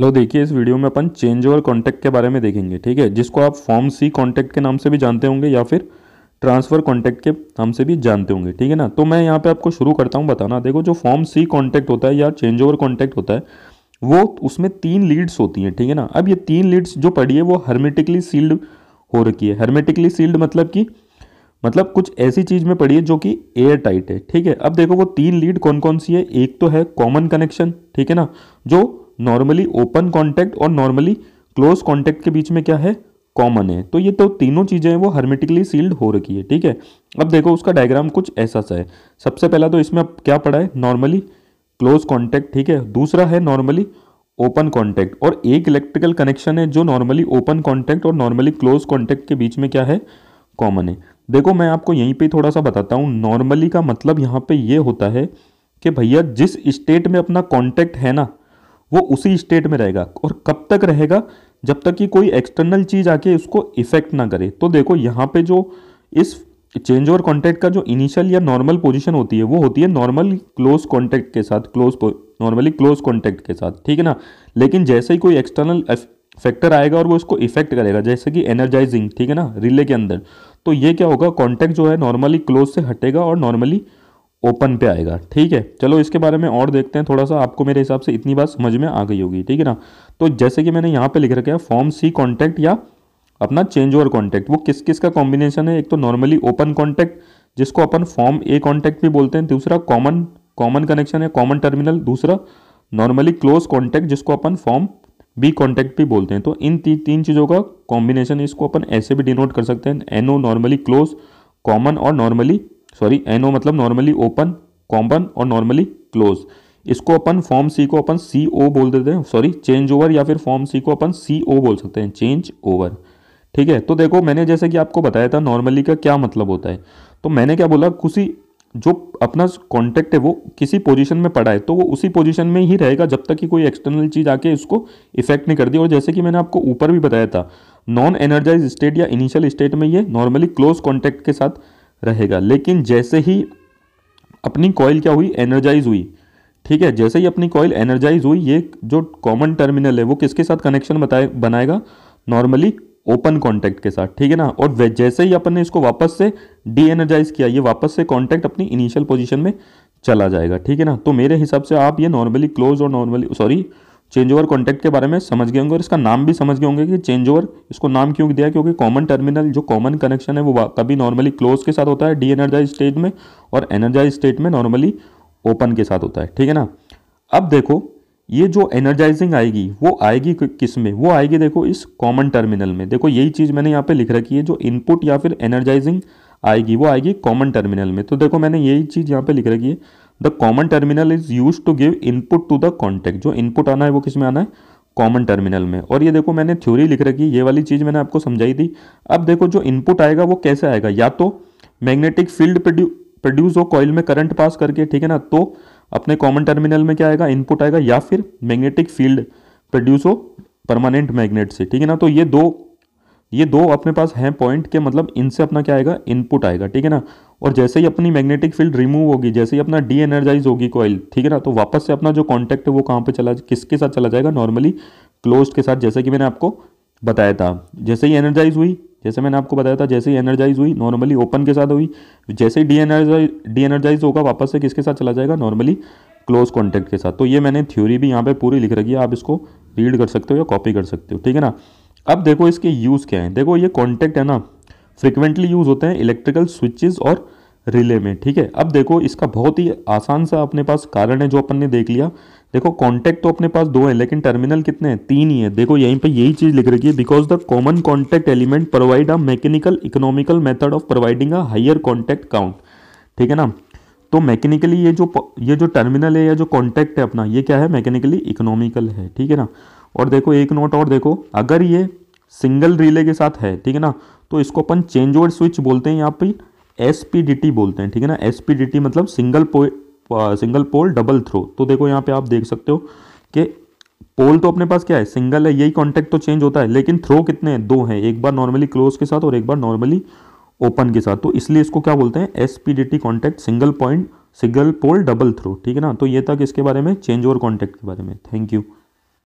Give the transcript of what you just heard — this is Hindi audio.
लो देखिए इस वीडियो में अपन चेंज ओवर कॉन्टैक्ट के बारे में देखेंगे ठीक है जिसको आप फॉर्म सी कॉन्टैक्ट के नाम से भी जानते होंगे या फिर ट्रांसफ़र कॉन्टैक्ट के नाम से भी जानते होंगे ठीक है ना तो मैं यहाँ पे आपको शुरू करता हूँ बताना देखो जो फॉर्म सी कॉन्टैक्ट होता है या चेंज ओवर कॉन्टैक्ट होता है वो उसमें तीन लीड्स होती हैं ठीक है ना अब ये तीन लीड्स जो पड़ी है वो हर्मेटिकली सील्ड हो रखी है हर्मेटिकली सील्ड मतलब कि मतलब कुछ ऐसी चीज़ में पड़ी है जो कि एयर टाइट है ठीक है अब देखो वो तीन लीड कौन कौन सी है एक तो है कॉमन कनेक्शन ठीक है ना जो नॉर्मली ओपन कॉन्टैक्ट और नॉर्मली क्लोज कॉन्टैक्ट के बीच में क्या है कॉमन है तो ये तो तीनों चीज़ें हैं वो हर्मेटिकली सील्ड हो रखी है ठीक है अब देखो उसका डायग्राम कुछ ऐसा सा है सबसे पहला तो इसमें अब क्या पड़ा है नॉर्मली क्लोज कॉन्टैक्ट ठीक है दूसरा है नॉर्मली ओपन कॉन्टैक्ट और एक इलेक्ट्रिकल कनेक्शन है जो नॉर्मली ओपन कॉन्टैक्ट और नॉर्मली क्लोज कॉन्टैक्ट के बीच में क्या है कॉमन है देखो मैं आपको यहीं पर थोड़ा सा बताता हूँ नॉर्मली का मतलब यहाँ पर ये होता है कि भैया जिस स्टेट में अपना कॉन्टैक्ट है ना वो उसी स्टेट में रहेगा और कब तक रहेगा जब तक कि कोई एक्सटर्नल चीज़ आके उसको इफेक्ट ना करे तो देखो यहाँ पे जो इस चेंज ओवर कॉन्टैक्ट का जो इनिशियल या नॉर्मल पोजिशन होती है वो होती है नॉर्मल क्लोज कॉन्टैक्ट के साथ क्लोज नॉर्मली क्लोज कॉन्टैक्ट के साथ ठीक है ना लेकिन जैसे ही कोई एक्सटर्नल फैक्टर आएगा और वो इसको इफेक्ट करेगा जैसे कि एनर्जाइजिंग ठीक है ना रिले के अंदर तो ये क्या होगा कॉन्टैक्ट जो है नॉर्मली क्लोज से हटेगा और नॉर्मली ओपन पे आएगा ठीक है चलो इसके बारे में और देखते हैं थोड़ा सा आपको मेरे हिसाब से इतनी बात समझ में आ गई होगी ठीक है ना तो जैसे कि मैंने यहाँ पे लिख रखा है फॉर्म सी कॉन्टैक्ट या अपना चेंज ओवर कॉन्टैक्ट वो किस किस का कॉम्बिनेशन है एक तो नॉर्मली ओपन कॉन्टैक्ट जिसको अपन फॉर्म ए कॉन्टैक्ट भी बोलते हैं दूसरा कॉमन कॉमन कनेक्शन है कॉमन टर्मिनल दूसरा नॉर्मली क्लोज कॉन्टैक्ट जिसको अपन फॉर्म बी कॉन्टैक्ट भी बोलते हैं तो इन ती, तीन चीज़ों का कॉम्बिनेशन इसको अपन ऐसे भी डिनोट कर सकते हैं एनओ नॉर्मली क्लोज कॉमन और नॉर्मली सॉरी एनओ मतलब नॉर्मली ओपन कॉमन और नॉर्मली क्लोज इसको अपन फॉर्म सी को अपन सी ओ बोल देते हैं सॉरी चेंज ओवर या फिर फॉर्म सी को अपन सी ओ बोल सकते हैं चेंज ओवर ठीक है तो देखो मैंने जैसे कि आपको बताया था नॉर्मली का क्या मतलब होता है तो मैंने क्या बोला किसी जो अपना कॉन्टैक्ट है वो किसी पोजीशन में पड़ा है तो वो उसी पोजीशन में ही रहेगा जब तक कि कोई एक्सटर्नल चीज़ आके इसको इफेक्ट नहीं करती और जैसे कि मैंने आपको ऊपर भी बताया था नॉन एनर्जाइज स्टेट या इनिशियल स्टेट में ये नॉर्मली क्लोज कॉन्टैक्ट के साथ रहेगा लेकिन जैसे ही अपनी कॉयल क्या हुई एनर्जाइज हुई ठीक है जैसे ही अपनी कॉयल एनर्जाइज हुई ये जो कॉमन टर्मिनल है वो किसके साथ कनेक्शन बताए बनाएगा नॉर्मली ओपन कॉन्टैक्ट के साथ ठीक है ना और जैसे ही अपन ने इसको वापस से डी एनर्जाइज किया ये वापस से कॉन्टैक्ट अपनी इनिशियल पोजिशन में चला जाएगा ठीक है ना तो मेरे हिसाब से आप ये नॉर्मली क्लोज और normally sorry change over contact के बारे में समझ गए होंगे और इसका नाम भी समझ गए होंगे कि चेंज ओवर इसको नाम क्यों दिया क्योंकि कॉमन टर्मिनल जो कॉमन कनेक्शन है वो कभी नॉर्मली क्लोज के साथ होता है डी एनर्जाइज स्टेट में और एनर्जाइज स्टेट में नॉर्मली ओपन के साथ होता है ठीक है ना अब देखो ये जो एनर्जाइजिंग आएगी वो आएगी किस में वो आएगी देखो इस कॉमन टर्मिनल में देखो यही चीज़ मैंने यहाँ पे लिख रखी है जो इनपुट या फिर एनर्जाइजिंग आएगी वो आएगी कॉमन टर्मिनल में तो देखो मैंने यही चीज़ यहाँ पे लिख रखी है the common terminal is used to give input to the contact जो इनपुट आना है वो किस में आना है कॉमन टर्मिनल में और ये देखो मैंने थ्योरी लिख रखी ये वाली चीज़ मैंने आपको समझाई थी अब देखो जो इनपुट आएगा वो कैसे आएगा या तो मैग्नेटिक फील्ड प्रोड्यूस हो कॉयल में करंट पास करके ठीक है ना तो अपने कॉमन टर्मिनल में क्या आएगा इनपुट आएगा या फिर मैग्नेटिक फील्ड प्रोड्यूस हो परमानेंट मैग्नेट से ठीक है ना तो ये दो ये दो अपने पास हैं पॉइंट के मतलब इनसे अपना क्या आएगा इनपुट आएगा ठीक है ना और जैसे ही अपनी मैग्नेटिक फील्ड रिमूव होगी जैसे ही अपना डी एनर्जाइज होगी कॉइल ठीक है ना तो वापस से अपना जो कॉन्टैक्ट है वो कहाँ पे चला किसके साथ चला जाएगा नॉर्मली क्लोज के साथ जैसे कि मैंने आपको बताया था जैसे ही एनर्जाइज हुई जैसे मैंने आपको बताया था जैसे ही एनर्जाइज हुई नॉर्मली ओपन के साथ हुई जैसे ही डी एनर्जाइज डी एनर्जाइज होगा वापस से किसके साथ चला जाएगा नॉर्मली क्लोज कॉन्टैक्ट के साथ तो ये मैंने थ्योरी भी यहाँ पर पूरी लिख रखी है आप इसको रीड कर सकते हो या कॉपी कर सकते हो ठीक है ना अब देखो इसके यूज़ क्या है देखो ये कॉन्टैक्ट है ना फ्रिक्वेंटली यूज़ होते हैं इलेक्ट्रिकल स्विचेस और रिले में ठीक है अब देखो इसका बहुत ही आसान सा अपने पास कारण है जो अपन ने देख लिया देखो कॉन्टैक्ट तो अपने पास दो है लेकिन टर्मिनल कितने हैं तीन ही है देखो यहीं पे यही चीज़ लिख रखी है because the common contact element provide a mechanical economical method of providing a higher contact count ठीक है ना तो मैकेनिकली ये जो ये जो टर्मिनल है या जो कॉन्टैक्ट है अपना ये क्या है मैकेनिकली इकोनॉमिकल है ठीक है ना और देखो एक नोट और देखो अगर ये सिंगल रिले के साथ है ठीक है ना तो इसको अपन चेंज ओवर स्विच बोलते हैं यहाँ पे एस बोलते हैं ठीक है ना एस मतलब सिंगल पो सिंगल पोल डबल थ्रो तो देखो यहाँ पे आप देख सकते हो कि पोल तो अपने पास क्या है सिंगल है यही कॉन्टैक्ट तो चेंज होता है लेकिन थ्रो कितने हैं दो हैं एक बार नॉर्मली क्लोज के साथ और एक बार नॉर्मली ओपन के साथ तो इसलिए इसको क्या बोलते हैं S contact single point single pole double throw ठीक है ना तो ये था कि इसके बारे में चेंज ओवर कॉन्टैक्ट के बारे में थैंक यू